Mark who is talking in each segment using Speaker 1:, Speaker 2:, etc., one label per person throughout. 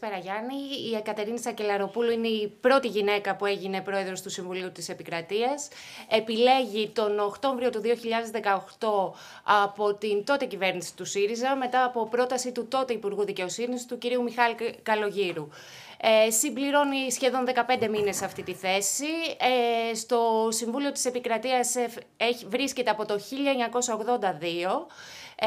Speaker 1: Καλησπέρα Γιάννη. Η Εκατερίνη Σακελαροπούλου είναι η πρώτη γυναίκα που έγινε πρόεδρος του Συμβουλίου της Επικρατείας. Επιλέγει τον Οκτώβριο του 2018 από την τότε κυβέρνηση του ΣΥΡΙΖΑ μετά από πρόταση του τότε Υπουργού Δικαιοσύνης του κυρίου Μιχάλη Καλογύρου. Ε, συμπληρώνει σχεδόν 15 μήνες αυτή τη θέση. Ε, στο Συμβούλιο της Επικρατείας έχει, βρίσκεται από το 1982. Ε,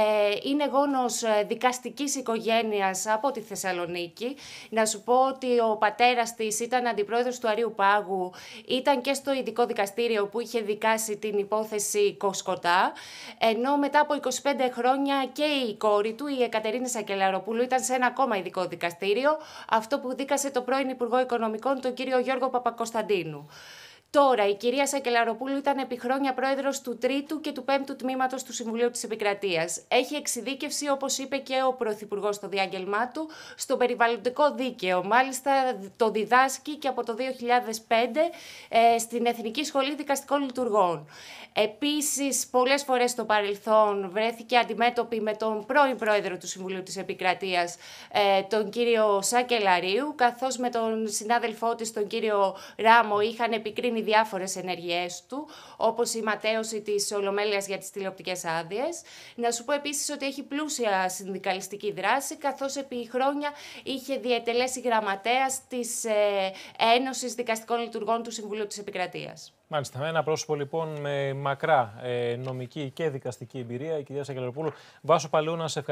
Speaker 1: είναι γόνος ε, δικαστικής οικογένειας από τη Θεσσαλονίκη. Να σου πω ότι ο πατέρας της ήταν αντιπρόεδρος του Αρίου Πάγου, ήταν και στο ειδικό δικαστήριο που είχε δικάσει την υπόθεση Κοσκοτά, ενώ μετά από 25 χρόνια και η κόρη του, η Εκατερίνη Σακελαροπούλου, ήταν σε ένα ακόμα ειδικό δικαστήριο, αυτό που δίκασε το πρώην Υπουργό Οικονομικών, τον κύριο Γιώργο Παπακοσταντίνου. Τώρα, η κυρία Σακελαροπούλου ήταν επί χρόνια πρόεδρος του 3ου και του 5ου Τμήματος του Συμβουλίου της Επικρατείας. Έχει εξειδίκευση, όπως είπε και ο Πρωθυπουργός στο διάγγελμά του, στο περιβαλλοντικό δίκαιο. Μάλιστα, το διδάσκει και από το 2005 ε, στην Εθνική Σχολή Δικαστικών Λειτουργών. Επίσης, πολλές φορές στο παρελθόν βρέθηκε αντιμέτωπη με τον πρώην πρόεδρο του Συμβουλίου της Επικρατείας, ε, τον κύριο Σακελαρίου, καθώς με τον συνάδελφό της, τον κύριο Ράμο, είχαν επικρίνει δίνει διάφορες ενέργειές του, όπως η ματέωση της Ολομέλειας για τις τηλεοπτικές άδειες. Να σου πω επίσης ότι έχει πλούσια συνδικαλιστική δράση, καθώς επί χρόνια είχε διετελέσει γραμματέας της ε, Ένωσης Δικαστικών Λειτουργών του Συμβουλίου της Επικρατείας.
Speaker 2: Μάλιστα, ένα πρόσωπο λοιπόν με μακρά ε, νομική και δικαστική εμπειρία, η κυρία Σακελαροπούλου. Βάσο Παλαιού, να σε